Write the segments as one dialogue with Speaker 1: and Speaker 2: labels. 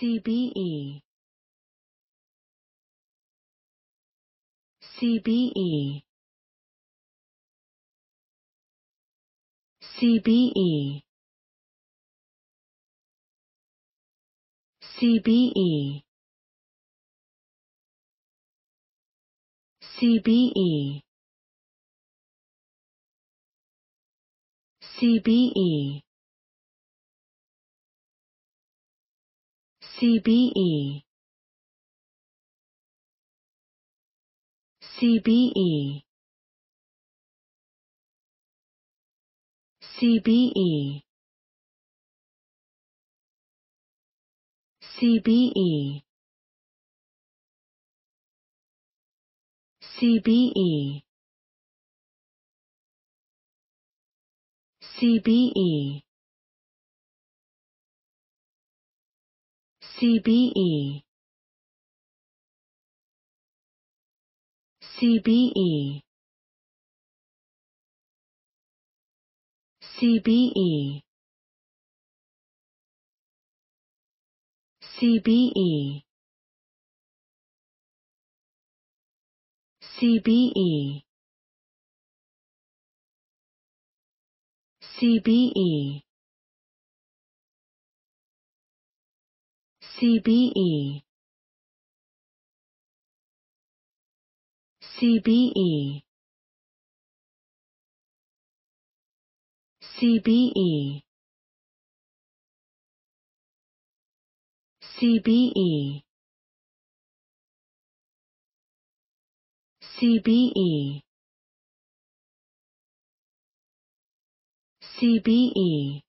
Speaker 1: CBE CBE CBE CBE CBE CBE CBE CBE CBE CBE CBE CBE CBE CBE CBE CBE CBE CBE CBE CBE CBE CBE CBE CBE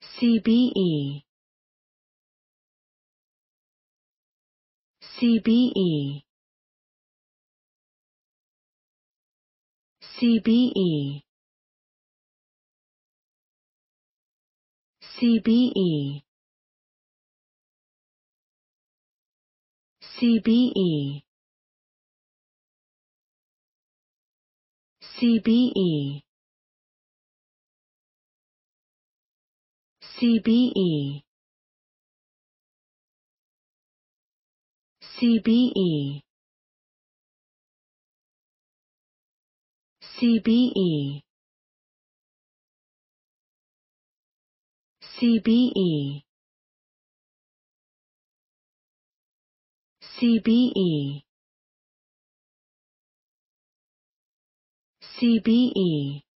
Speaker 1: CBE CBE CBE CBE CBE CBE CBE CBE CBE CBE CBE CBE